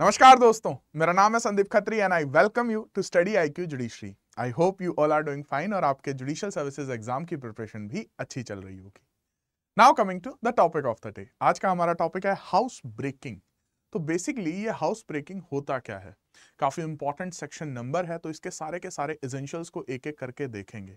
नमस्कार दोस्तों मेरा नाम है Sandeep Khatri and I welcome you to study I Q judiciary I hope you all are doing fine और आपके जुडिशियल सर्विसेज एग्जाम की प्रिपरेशन भी अच्छी चल रही होगी now coming to the topic of the day आज का हमारा टॉपिक है हाउस ब्रेकिंग तो बेसिकली ये हाउस ब्रेकिंग होता क्या है काफ़ी इंपॉर्टेंट सेक्शन नंबर है तो इसके सारे के सारे एजेंशियल्स को एक एक करके देखेंगे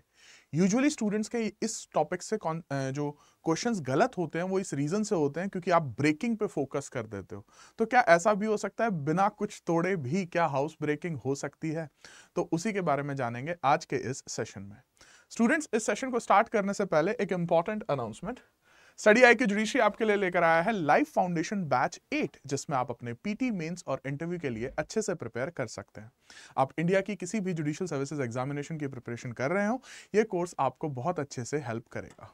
यूजुअली स्टूडेंट्स के इस टॉपिक से कौन जो क्वेश्चंस गलत होते हैं वो इस रीज़न से होते हैं क्योंकि आप ब्रेकिंग पे फोकस कर देते हो तो क्या ऐसा भी हो सकता है बिना कुछ तोड़े भी क्या हाउस ब्रेकिंग हो सकती है तो उसी के बारे में जानेंगे आज के इस सेशन में स्टूडेंट्स इस सेशन को स्टार्ट करने से पहले एक इंपॉर्टेंट अनाउंसमेंट स्टडी आई की जुडिशी आपके लिए लेकर आया है लाइव फाउंडेशन बैच एट जिसमें आप अपने पीटी मेंस और इंटरव्यू के लिए अच्छे से प्रिपेयर कर सकते हैं आप इंडिया की किसी भी जुडिशियल सर्विसेज एग्जामिनेशन की प्रिपरेशन कर रहे हो ये कोर्स आपको बहुत अच्छे से हेल्प करेगा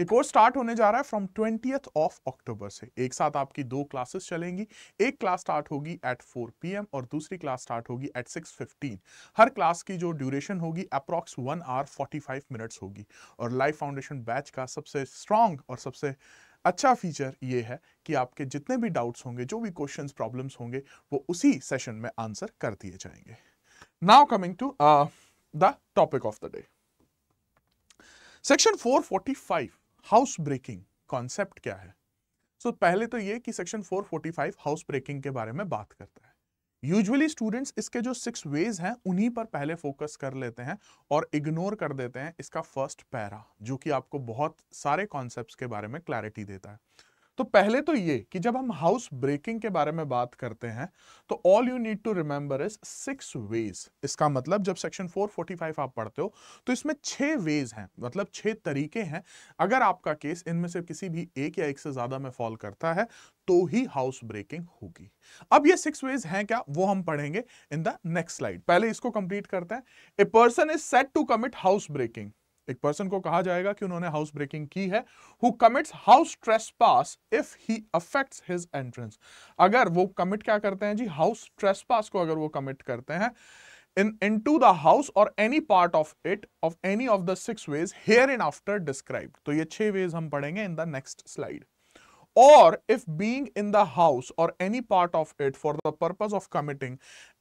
ये कोर्स स्टार्ट होने जा रहा है फ्रॉम ट्वेंटी ऑफ अक्टूबर से एक साथ आपकी दो क्लासेस चलेंगी एक क्लास स्टार्ट होगी एट 4 पीएम और दूसरी क्लास स्टार्ट होगी एट 6:15 हर क्लास की जो ड्यूरेशन होगी अप्रॉक्स वन आवर 45 मिनट्स होगी और लाइफ फाउंडेशन बैच का सबसे स्ट्रॉन्ग और सबसे अच्छा फीचर ये है कि आपके जितने भी डाउट्स होंगे जो भी क्वेश्चंस प्रॉब्लम्स होंगे वो उसी सेशन में आंसर कर दिए जाएंगे now coming to the topic of the day section 445 house breaking concept क्या है सो so, पहले तो ये कि सेक्शन 445 हाउस ब्रेकिंग के बारे में बात करता है यूजुअली स्टूडेंट्स इसके जो सिक्स वेज हैं उन्हीं पर पहले फोकस कर लेते हैं और इग्नोर कर देते हैं इसका फर्स्ट पैरा जो कि आपको बहुत सारे कॉन्सेप्ट के बारे में क्लैरिटी देता है तो पहले तो ये कि जब हम हाउस ब्रेकिंग के बारे में बात करते हैं तो all you need to remember is six ways इसका मतलब जब सेक्शन 445 आप पढ़ते हो तो इसमें छह वेज हैं मतलब छह तरीके हैं अगर आपका केस इनमें से किसी भी एक या एक से ज्यादा में फॉल करता है तो ही हाउस ब्रेकिंग होगी अब ये सिक्स वेज हैं क्या वो हम पढ़ेंगे इन द नेक्स्ट स्लाइड पहले इसको कंप्लीट करते हैं a person is set to commit house breaking एक पर्सन को कहा जाएगा कि उन्होंने हाउस ब्रेकिंग की है who commits house trespass if he affects his entrance अगर वो कमिट क्या करते हैं जी हाउस ट्रेस पास को अगर वो कमिट करते हैं in into the house और any part of it of any of the six ways hereinafter describe तो ये छह वेज हम पढ़ेंगे in the next slide or if being in the house or any part of it for the purpose of committing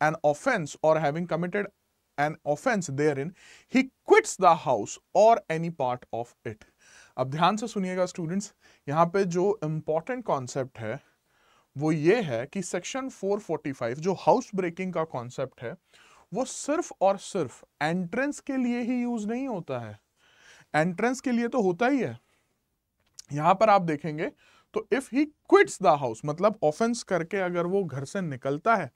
an offense or having committed an offense therein, he quits the house or any part of it. अब ध्यान से सुनिएगा students यहाँ पे जो important concept है वो ये है कि सेक्शन 445 जो हाउस ब्रेकिंग का कॉन्सेप्ट है वो सिर्फ और सिर्फ एंट्रेंस के लिए ही यूज नहीं होता है एंट्रेंस के लिए तो होता ही है यहां पर आप देखेंगे तो if he quits the house मतलब ऑफेंस करके अगर वो घर से निकलता है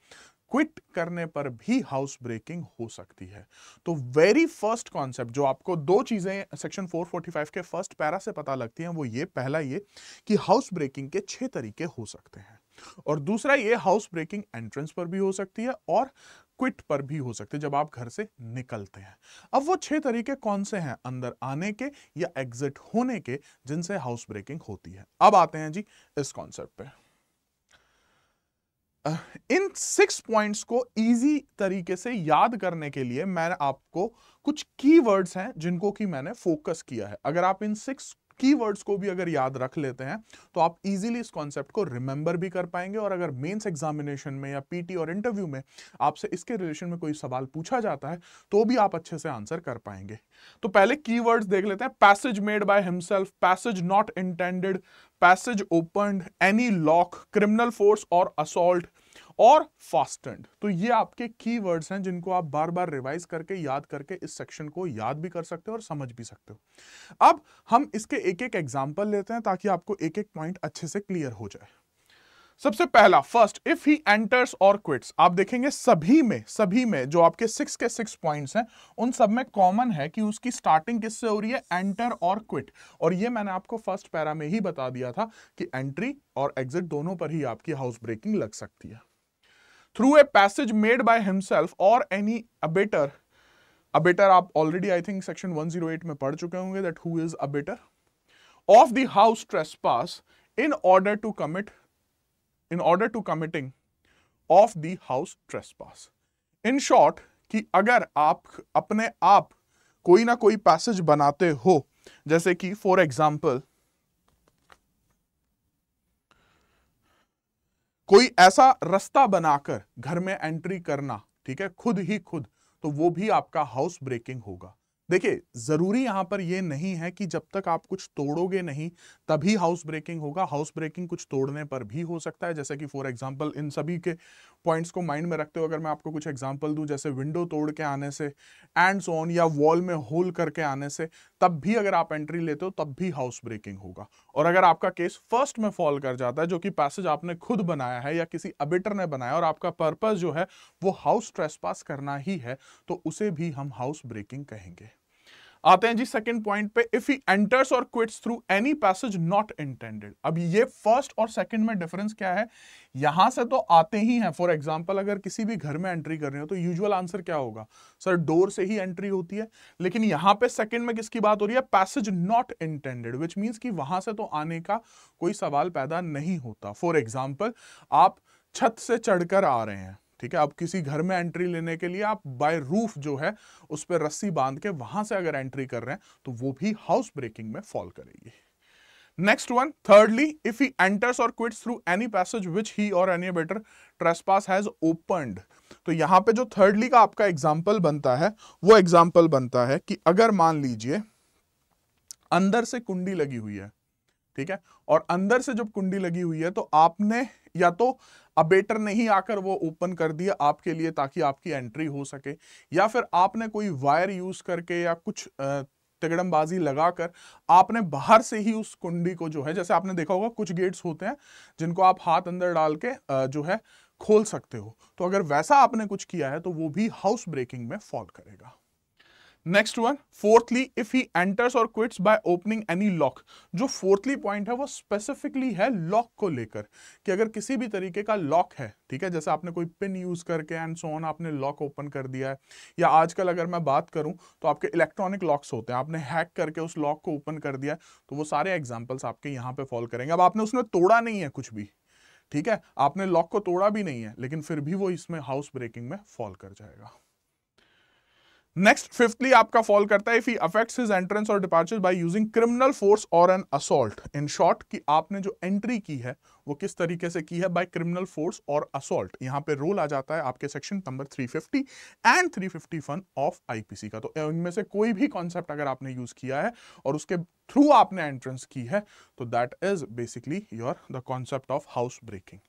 क्विट करने पर भी हाउस ब्रेकिंग हो सकती है तो वेरी फर्स्ट कॉन्सेप्ट जो आपको दो चीज़ें सेक्शन 445 के फर्स्ट पैरा से पता लगती हैं वो ये पहला ये कि हाउस ब्रेकिंग के छह तरीके हो सकते हैं और दूसरा ये हाउस ब्रेकिंग एंट्रेंस पर भी हो सकती है और क्विट पर भी हो सकते हैं जब आप घर से निकलते हैं अब वो छह तरीके कौन से हैं अंदर आने के या एग्जिट होने के जिनसे हाउस ब्रेकिंग होती है अब आते हैं जी इस कॉन्सेप्ट पे इन सिक्स पॉइंट्स को इजी तरीके से याद करने के लिए मैंने आपको कुछ कीवर्ड्स हैं जिनको कि मैंने फोकस किया है अगर आप इन सिक्स कीवर्ड्स को भी अगर याद रख लेते हैं तो आप इजीली इस कॉन्सेप्ट को रिमेंबर भी कर पाएंगे और अगर मेंस एग्जामिनेशन में या पीटी और इंटरव्यू में आपसे इसके रिलेशन में कोई सवाल पूछा जाता है तो भी आप अच्छे से आंसर कर पाएंगे तो पहले कीवर्ड्स देख लेते हैं passage made by himself passage not intended passage open any lock criminal force और असोल्ट और फास्टेंड तो ये आपके की वर्ड हैं जिनको आप बार बार रिवाइज करके याद करके इस सेक्शन को याद भी कर सकते हो और समझ भी सकते हो अब हम इसके एक एक एग्जाम्पल लेते हैं ताकि आपको एक एक पॉइंट अच्छे से क्लियर हो जाए सबसे पहला फर्स्ट इफ ही एंटर्स और क्विट्स आप देखेंगे सभी में सभी में जो आपके सिक्स के सिक्स पॉइंट्स हैं उन सब में कॉमन है कि उसकी स्टार्टिंग किससे हो रही है एंटर और क्विट और ये मैंने आपको फर्स्ट पैरा में ही बता दिया था कि एंट्री और एग्जिट दोनों पर ही आपकी हाउस ब्रेकिंग लग सकती है through a passage made by himself और एनी अबेटर अबेटर आप ऑलरेडी आई थिंक सेक्शन 108 में पढ़ चुके होंगे that who is abettor of the house trespass in order to commit in order to committing of the house trespass in short कि अगर आप अपने आप कोई ना कोई पैसेज बनाते हो जैसे कि फॉर एग्जाम्पल कोई ऐसा रास्ता बनाकर घर में एंट्री करना ठीक है खुद ही खुद तो वो भी आपका हाउस ब्रेकिंग होगा देखिए ज़रूरी यहां पर यह नहीं है कि जब तक आप कुछ तोड़ोगे नहीं तभी हाउस ब्रेकिंग होगा हाउस ब्रेकिंग कुछ तोड़ने पर भी हो सकता है जैसे कि फॉर एग्जांपल इन सभी के पॉइंट्स को माइंड में रखते हुए अगर मैं आपको कुछ एग्जांपल दूं जैसे विंडो तोड़ के आने से एंड सोन या वॉल में होल करके आने से तब भी अगर आप एंट्री लेते हो तब भी हाउस ब्रेकिंग होगा और अगर आपका केस फर्स्ट में फॉल कर जाता है जो कि पैसेज आपने खुद बनाया है या किसी अबिटर ने बनाया और आपका पर्पज जो है वो हाउस ट्रेस करना ही है तो उसे भी हम हाउस ब्रेकिंग कहेंगे आते हैं जी सेकंड पॉइंट पे इफ ही एंटर्स और quits through any passage not intended अब ये फर्स्ट और सेकंड में डिफरेंस क्या है यहां से तो आते ही हैं फॉर एग्जांपल अगर किसी भी घर में एंट्री कर रहे हो तो यूजुअल आंसर क्या होगा सर डोर से ही एंट्री होती है लेकिन यहां पे सेकंड में किसकी बात हो रही है passage not intended which means की वहां से तो आने का कोई सवाल पैदा नहीं होता फॉर एग्जाम्पल आप छत से चढ़कर आ रहे हैं ठीक है अब किसी घर में एंट्री लेने के लिए आप बाय रूफ जो है उस पर रस्सी बांध के वहां से अगर एंट्री कर रहे हैं तो वो भी हाउस ब्रेकिंग में फॉल करेगी next one thirdly if he enters और quits through any passage which he or any better trespass has opened. तो यहां पे जो थर्डली का आपका एग्जाम्पल बनता है वो एग्जाम्पल बनता है कि अगर मान लीजिए अंदर से कुंडी लगी हुई है ठीक है और अंदर से जब कुंडी लगी हुई है तो आपने या तो अबेटर ने ही आकर वो ओपन कर दिया आपके लिए ताकि आपकी एंट्री हो सके या फिर आपने कोई वायर यूज करके या कुछ तगड़मबाजी लगाकर आपने बाहर से ही उस कुंडी को जो है जैसे आपने देखा होगा कुछ गेट्स होते हैं जिनको आप हाथ अंदर डाल के जो है खोल सकते हो तो अगर वैसा आपने कुछ किया है तो वो भी हाउस ब्रेकिंग में फॉल करेगा next one fourthly if he enters और quits by opening any lock जो फोर्थली पॉइंट है वो स्पेसिफिकली है लॉक को लेकर कि अगर किसी भी तरीके का लॉक है ठीक है जैसे आपने कोई पिन यूज करके एंड ऑन आपने लॉक ओपन कर दिया है या आजकल अगर मैं बात करूं तो आपके इलेक्ट्रॉनिक लॉक्स होते हैं आपने हैक करके उस लॉक को ओपन कर दिया है तो वो सारे एग्जाम्पल्स आपके यहाँ पे फॉल करेंगे अब आपने उसमें तोड़ा नहीं है कुछ भी ठीक है आपने लॉक को तोड़ा भी नहीं है लेकिन फिर भी वो इसमें हाउस ब्रेकिंग में फॉल कर जाएगा नेक्स्ट फिफ्थली आपका फॉल करता है if he affects his entrance और departure by using criminal force और एन असॉल्ट इन शॉर्ट कि आपने जो एंट्री की है वो किस तरीके से की है बाय क्रिमिनल फोर्स और असॉल्ट यहां पे रोल आ जाता है आपके section number 350 and 351 of IPC का तो इनमें से कोई भी कॉन्सेप्ट अगर आपने यूज किया है और उसके थ्रू आपने एंट्रेंस की है तो that is basically your the concept of house breaking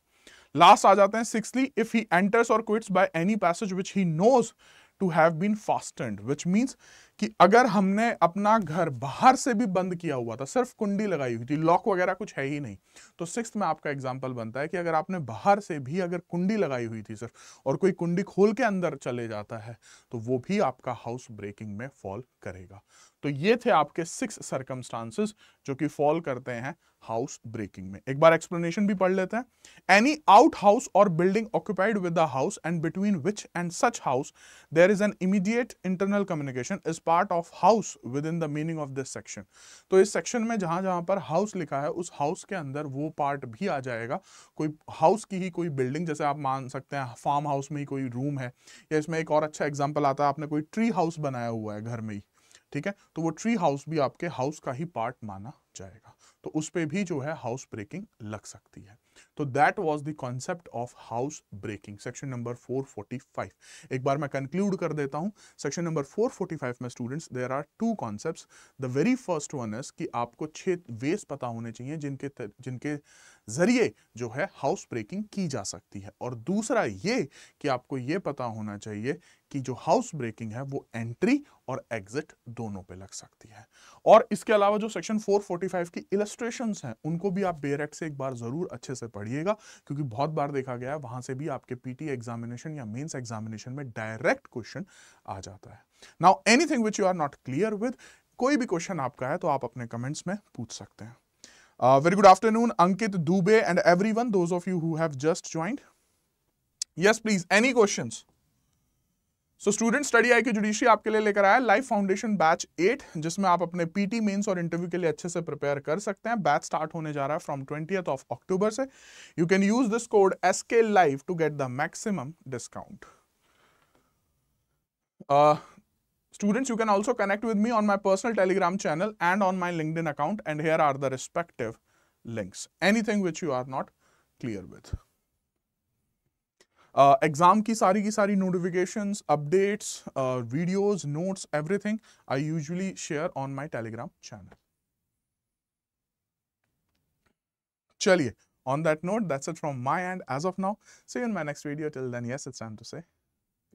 last आ जाते हैं सिक्सली इफ ही एंटर्स और quits by any passage which he knows to have been fastened, which means कि अगर हमने अपना घर बाहर से भी बंद किया हुआ था सिर्फ कुंडी लगाई हुई थी लॉक वगैरह कुछ है ही नहीं तो सिक्स में आपका एग्जाम्पल बनता है कि अगर आपने बाहर से भी अगर कुंडी लगाई हुई थी सिर्फ और कोई कुंडी खोल के अंदर चले जाता है तो वो भी आपका हाउस ब्रेकिंग में फॉल करेगा तो ये थे आपके सिक्स सर्कमस्टांसेस जो कि फॉल करते हैं हाउस ब्रेकिंग में एक बार एक्सप्लेनेशन भी पढ़ लेते हैं एनी आउट हाउस और building occupied with the house and between which and such house there is an immediate internal communication is part of house within the meaning of this section तो इस section में जहां जहां पर house लिखा है उस हाउस के अंदर वो पार्ट भी आ जाएगा कोई हाउस की ही कोई बिल्डिंग जैसे आप मान सकते हैं फार्म हाउस में ही कोई रूम है या इसमें एक और अच्छा एग्जाम्पल आता है आपने कोई ट्री हाउस बनाया हुआ है घर में ही ठीक है तो वो ट्री हाउस भी आपके हाउस का ही पार्ट माना जाएगा तो उस पर भी जो है हाउस ब्रेकिंग लग सकती है तो that was the concept of house breaking section number 445 एक बार मैं कंक्लूड कर देता हूं सेक्शन नंबर 445 में students there are two concept the very first one is कि आपको छह वेज पता होने चाहिए जिनके जिनके जरिए जो है हाउस ब्रेकिंग की जा सकती है और दूसरा ये कि आपको ये पता होना चाहिए कि जो हाउस ब्रेकिंग है वो एंट्री और एग्जिट दोनों पे लग सकती है और इसके अलावा जो सेक्शन 445 की इलस्ट्रेशंस हैं उनको भी आप बेरेट से एक बार ज़रूर अच्छे से पढ़िएगा क्योंकि बहुत बार देखा गया है वहां से भी आपके पीटी एग्जामिनेशन या मेंस एग्जामिनेशन में डायरेक्ट क्वेश्चन आ जाता है now anything which you are not clear with कोई भी क्वेश्चन आपका है तो आप अपने कमेंट्स में पूछ सकते हैं very good afternoon Ankit Dubey and everyone those of you who just joined yes please any question so student study I K judiciary आपके लिए लेकर आया लाइफ फाउंडेशन बैच एट जिसमें आप अपने पीटी मेंस और इंटरव्यू के लिए अच्छे से प्रिपेयर कर सकते हैं बैच स्टार्ट होने जा रहा है फ्रॉम ट्वेंटीएथ ऑफ अक्टूबर से you can use this code S K live to get the maximum discount students you can also connect with me on my personal Telegram channel and on my link account and here are the respective links anything which you are not clear with exam uh, की सारी की सारी notification updates videos notes everything I usually share on my Telegram channel चलिए on that note that's it from my end as of now see in my next video till then yes it's to से